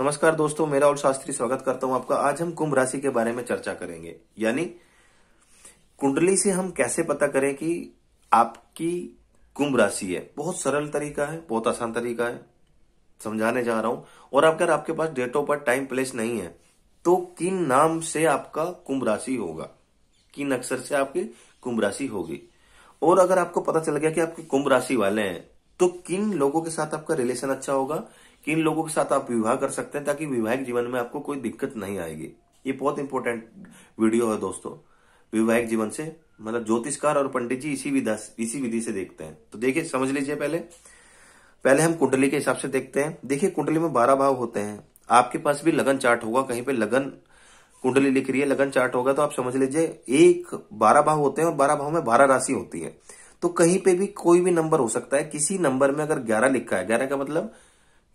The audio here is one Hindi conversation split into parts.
नमस्कार दोस्तों मेरा और शास्त्री स्वागत करता हूं आपका आज हम कुंभ राशि के बारे में चर्चा करेंगे यानी कुंडली से हम कैसे पता करें कि आपकी कुंभ राशि है बहुत सरल तरीका है बहुत आसान तरीका है समझाने जा रहा हूं और अगर आपके पास डेटो पर टाइम प्लेस नहीं है तो किन नाम से आपका कुंभ राशि होगा किन अक्षर से आपकी कुंभ राशि होगी और अगर आपको पता चल गया कि आपकी कुंभ राशि वाले हैं तो किन लोगों के साथ आपका रिलेशन अच्छा होगा किन लोगों के साथ आप विवाह कर सकते हैं ताकि विवाहिक जीवन में आपको कोई दिक्कत नहीं आएगी ये बहुत इंपॉर्टेंट वीडियो है दोस्तों विवाहिक जीवन से मतलब ज्योतिषकार और पंडित जी इसी विधा इसी विधि से देखते हैं तो देखिए समझ लीजिए पहले पहले हम कुंडली के हिसाब से देखते हैं देखिए कुंडली में बारह भाव होते हैं आपके पास भी लगन चार्ट होगा कहीं पे लगन कुंडली लिख रही है लगन चार्ट होगा तो आप समझ लीजिए एक बारह भाव होते हैं और बारह भाव में बारह राशि होती है तो कहीं पे भी कोई भी नंबर हो सकता है किसी नंबर में अगर ग्यारह लिखा है ग्यारह का मतलब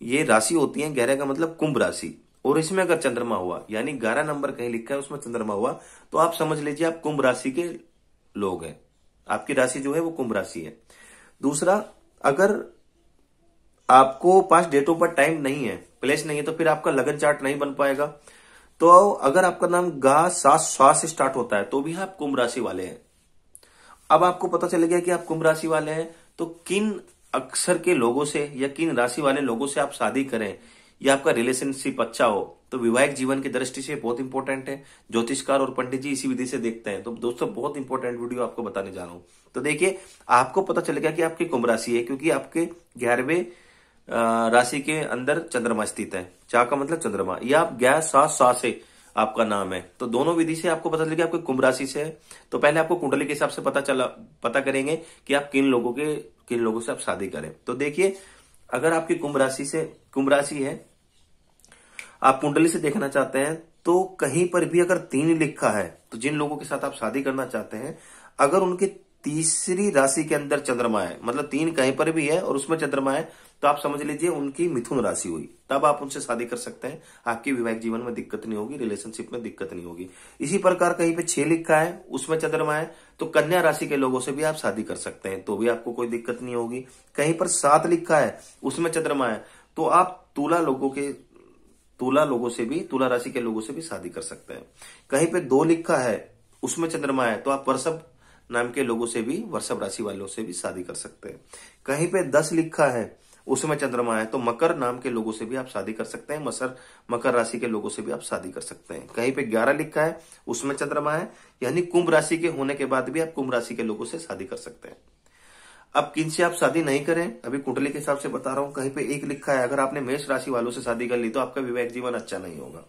ये राशि होती है ग्यारह का मतलब कुंभ राशि और इसमें अगर चंद्रमा हुआ यानी ग्यारह नंबर कहीं लिखा है उसमें चंद्रमा हुआ तो आप समझ लीजिए आप कुंभ राशि के लोग हैं आपकी राशि जो है वो कुंभ राशि है दूसरा अगर आपको पास ऑफ पर टाइम नहीं है प्लेस नहीं है तो फिर आपका लगन चार्ट नहीं बन पाएगा तो अगर आपका नाम गा सा श्वास स्टार्ट होता है तो भी आप कुंभ राशि वाले हैं अब आपको पता चल गया कि आप कुंभ राशि वाले हैं तो किन अक्सर के लोगों से या किन राशि वाले लोगों से आप शादी करें या आपका रिलेशनशिप अच्छा हो तो विवाहिक जीवन की दृष्टि से बहुत इंपॉर्टेंट है ज्योतिषकार और पंडित जी इसी विधि से देखते हैं तो दोस्तों बहुत इंपॉर्टेंट वीडियो आपको बताने जा रहा हूं तो देखिए आपको पता चलेगा कि आपकी कुंभ राशि है क्योंकि आपके ग्यारहवें राशि के अंदर चंद्रमा स्थित है चा का मतलब चंद्रमा या आप ग्यारह सा सा से आपका नाम है तो दोनों विधि से आपको पता चलेगा आपकी कुंभ राशि से है तो पहले आपको कुंडली के हिसाब से पता चला पता करेंगे कि आप किन लोगों के के लोगों से आप शादी करें तो देखिए अगर आपकी कुंभ राशि से कुंभ राशि है आप कुंडली से देखना चाहते हैं तो कहीं पर भी अगर तीन लिखा है तो जिन लोगों के साथ आप शादी करना चाहते हैं अगर उनके तीसरी राशि के अंदर चंद्रमा है मतलब तीन कहीं पर भी है और उसमें चंद्रमा है तो आप समझ लीजिए उनकी मिथुन राशि हुई तब आप उनसे शादी कर सकते हैं आपकी विवाहिक जीवन में दिक्कत नहीं होगी रिलेशनशिप में दिक्कत नहीं होगी इसी प्रकार कहीं पे छह लिखा है उसमें चंद्रमा है तो कन्या राशि के लोगों से भी आप शादी कर सकते हैं तो भी आपको कोई दिक्कत नहीं होगी कहीं पर सात लिखा है उसमें चंद्रमा है तो आप तुला लोगों के तुला लोगों से भी तुला राशि के लोगों से भी शादी कर सकते हैं कहीं पे दो लिखा है उसमें चंद्रमा है तो आप वर्षभ नाम के लोगों से भी वर्षभ राशि वालों से भी शादी कर सकते हैं कहीं पे दस लिखा है उसमें चंद्रमा है तो मकर नाम के लोगों से भी आप शादी कर सकते हैं मसर मकर राशि के लोगों से भी आप शादी कर सकते हैं कहीं पे ग्यारह लिखा है उसमें चंद्रमा है यानी कुंभ राशि के होने के बाद भी आप कुंभ राशि के लोगों से शादी कर सकते हैं अब किन से आप शादी नहीं करें अभी कुंडली के हिसाब से बता रहा हूं कहीं पे एक लिखा है अगर आपने मेष राशि वालों से शादी कर ली तो आपका विवाहित जीवन अच्छा नहीं होगा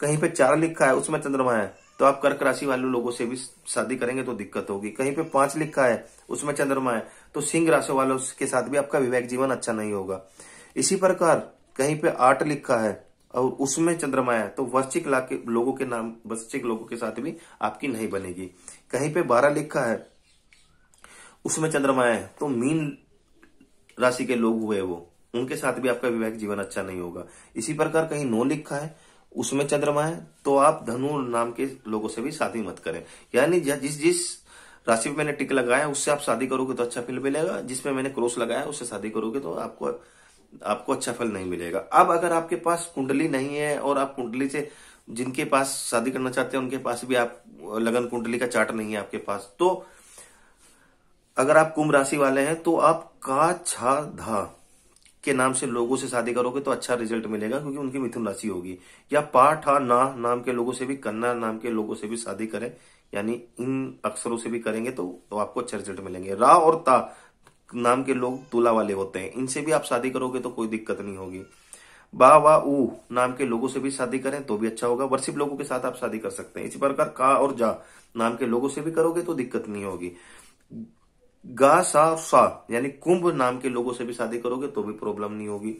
कहीं पे चार लिखा है उसमें चंद्रमा है तो आप कर्क राशि वाले लोगों से भी शादी करेंगे तो दिक्कत होगी कहीं पे पांच लिखा है उसमें चंद्रमा है तो सिंह राशि वालों के साथ भी आपका विवेक जीवन अच्छा नहीं होगा इसी प्रकार कहीं पे आठ लिखा है और उसमें चंद्रमा है तो के लोगों के नाम वश्चिक लोगों के साथ भी आपकी नहीं बनेगी कहीं पे बारह लिखा है उसमें चंद्रमा है तो मीन राशि के लोग हुए वो उनके साथ भी आपका विवाहिक जीवन अच्छा नहीं होगा इसी प्रकार कहीं नौ लिखा है उसमें चंद्रमा है तो आप धनु नाम के लोगों से भी शादी मत करें यानी जिस जिस राशि में मैंने टिक लगाया उससे आप शादी करोगे तो अच्छा फल मिलेगा जिसमें मैंने क्रोस लगाया उससे शादी करोगे तो आपको आपको अच्छा फल नहीं मिलेगा अब अगर आपके पास कुंडली नहीं है और आप कुंडली से जिनके पास शादी करना चाहते हैं उनके पास भी आप लगन कुंडली का चार्ट नहीं है आपके पास तो अगर आप कुंभ राशि वाले हैं तो आप का छा धा के नाम से लोगों से शादी करोगे तो अच्छा रिजल्ट मिलेगा क्योंकि उनकी मिथुन राशि होगी या पाठ हाँ, ना नाम के लोगों से भी कन्ना नाम के लोगों से भी शादी करें यानी इन अक्षरों से भी करेंगे तो, तो आपको अच्छा रिजल्ट मिलेंगे रा और ता नाम के लोग तुला वाले होते हैं इनसे भी आप शादी करोगे तो कोई दिक्कत नहीं होगी बा वा उ नाम के लोगों से भी शादी करें तो भी अच्छा होगा वर्षिप लोगों के साथ आप शादी कर सकते हैं इसी प्रकार का और जा नाम के लोगों से भी करोगे तो दिक्कत नहीं होगी गा सा सा यानी कुंभ नाम के लोगों से भी शादी करोगे तो भी प्रॉब्लम नहीं होगी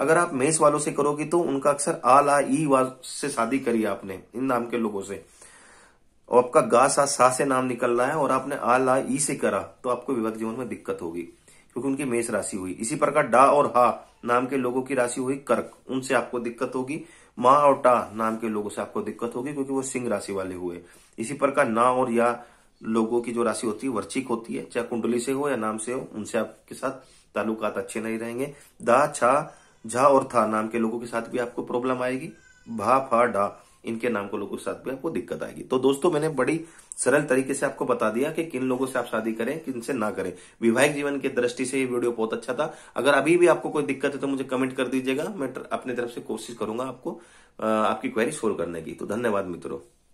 अगर आप मेष वालों से करोगे तो उनका अक्सर आ ला ई वा से शादी करी आपने इन नाम के लोगों से और आपका गा सा सा से नाम निकल रहा है और आपने आ ला ई से करा तो आपको विवाह जीवन में दिक्कत होगी क्योंकि उनकी मेष राशि हुई इसी प्रकार डा और हा नाम के लोगों की राशि हुई कर्क उनसे आपको दिक्कत होगी माँ और टा नाम के लोगों से आपको दिक्कत होगी क्योंकि वो सिंह राशि वाले हुए इसी प्रकार ना और या लोगों की जो राशि होती है वर्चिक होती है चाहे कुंडली से हो या नाम से हो उनसे आपके साथ तालुकात अच्छे नहीं रहेंगे दा छा झा और था नाम के लोगों के साथ भी आपको प्रॉब्लम आएगी भा फा डा इनके नाम को लोगों के साथ भी आपको दिक्कत आएगी तो दोस्तों मैंने बड़ी सरल तरीके से आपको बता दिया कि किन लोगों से आप शादी करें किन से ना करें विवाहिक जीवन की दृष्टि से ये वीडियो बहुत अच्छा था अगर अभी भी आपको कोई दिक्कत है तो मुझे कमेंट कर दीजिएगा मैं अपनी तरफ से कोशिश करूंगा आपको आपकी क्वेरी सोल्व करने की तो धन्यवाद मित्रों